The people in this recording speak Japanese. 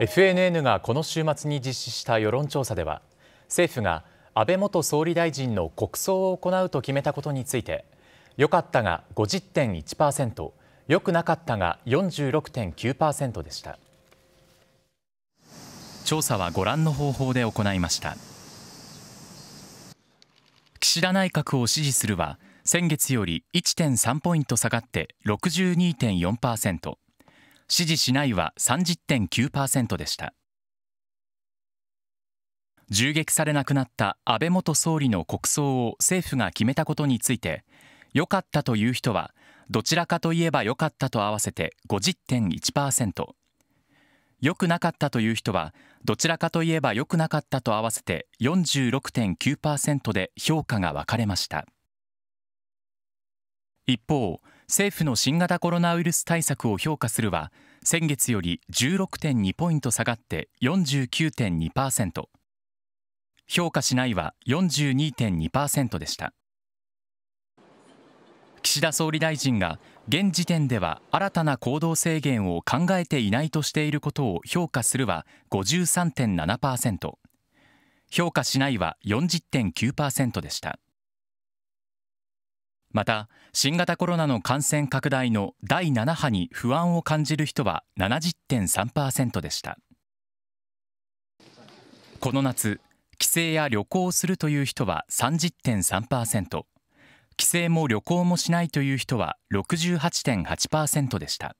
ＦＮＮ がこの週末に実施した世論調査では、政府が安倍元総理大臣の国葬を行うと決めたことについて、よかったが50.1％、よくなかったが46.9％でした。調査はご覧の方法で行いました。岸田内閣を支持するは、先月より1.3ポイント下がって62.4%。支持しないは30.9%でした銃撃されなくなった安倍元総理の国葬を政府が決めたことについて良かったという人はどちらかといえば良かったと合わせて50.1%良くなかったという人はどちらかといえば良くなかったと合わせて46.9%で評価が分かれました一方政府の新型コロナウイルス対策を評価するは先月より16.2ポイント下がって49.2%評価しないは42.2%でした岸田総理大臣が現時点では新たな行動制限を考えていないとしていることを評価するは53.7%評価しないは40.9%でした。また新型コロナの感染拡大の第7波に不安を感じる人は70.3%でしたこの夏帰省や旅行をするという人は30.3%帰省も旅行もしないという人は68.8%でした